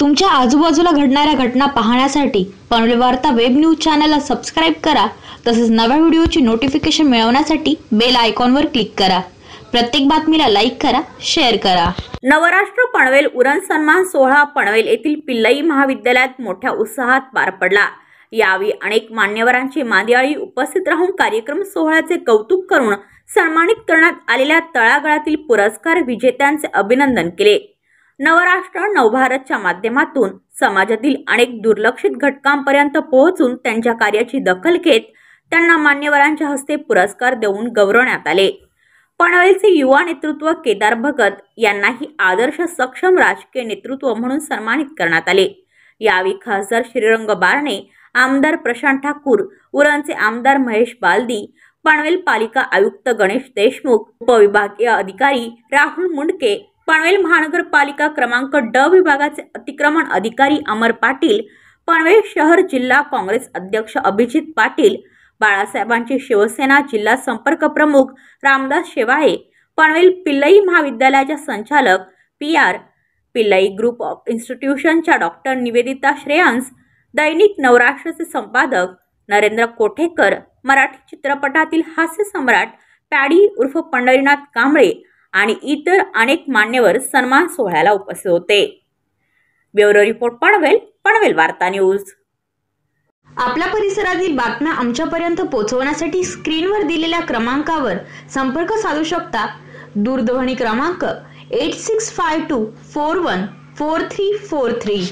तुमच्या आजूबाजूला घडणाऱ्या घटना पाहण्यासाठी पनवेल वार्ता वेब न्यूज चॅनलला सबस्क्राईब करा तसेच नव्या व्हिडिओची नोटिफिकेशन मिळवण्यासाठी बेल आयकॉनवर क्लिक करा प्रत्येक बातमीला लाईक करा शेअर करा नवराष्ट्र पनवेल उरण सन्मान सोहळा पनवेल येथील पिल्लई महाविद्यालयात मोठ्या उत्साहात पार पडला यावेळी अनेक मान्यवरांची मादियाळी उपस्थित राहून कार्यक्रम सोहळ्याचे कौतुक करून सन्मानित करण्यात आलेल्या तळागाळातील पुरस्कार विजेत्यांचे अभिनंदन केले नवराष्ट्र नवभारतच्या माध्यमातून समाजातील अनेक दुर्लक्षित घटकांपर्यंत पोहोचून त्यांच्या कार्याची दखल घेत त्यांना मान्यवरांच्या हस्ते पुरस्कार देऊन गौरवण्यात आले पणवेलचे युवा नेतृत्व केदार भगत यांनाही आदर्श सक्षम राजकीय नेतृत्व म्हणून सन्मानित करण्यात आले यावेळी खासदार श्रीरंग बारणे आमदार प्रशांत ठाकूर उरणचे आमदार महेश बालदी पनवेल पालिका आयुक्त गणेश देशमुख उपविभागीय अधिकारी राहुल मुंडके पनवेल महानगरपालिका क्रमांक ड विभागाचे अतिक्रमण अधिकारी अमर पाटील पनवेल शहर जिल्हा काँग्रेस अध्यक्ष अभिजित पाटील बाळासाहेबांची शिवसेना जिल्हा संपर्क प्रमुख रामदास शेवाळे पनवेल पिल्लई महाविद्यालयाच्या संचालक P R Pillai group of इन्स्टिट्यूशनच्या डॉक्टर निवेदिता श्रेयांस दैनिक नवराष्ट्रचे संपादक नरेंद्र कोठेकर मराठी चित्रपटातील हास्यसम्राट पॅडी उर्फ पंढरीनाथ कांबळे आणि इतर अनेक मान्यवर सन्मान सोहळ्याला उपस्थित होते ब्युरो रिपोर्ट पणवेल पणवेल वार्ता न्यूज आपल्या परिसरातील बातम्या आमच्यापर्यंत पोहोचवण्यासाठी स्क्रीनवर दिलेल्या क्रमांकावर संपर्क साधू शकता दूरध्वनी क्रमांक eight six five two four one four three four three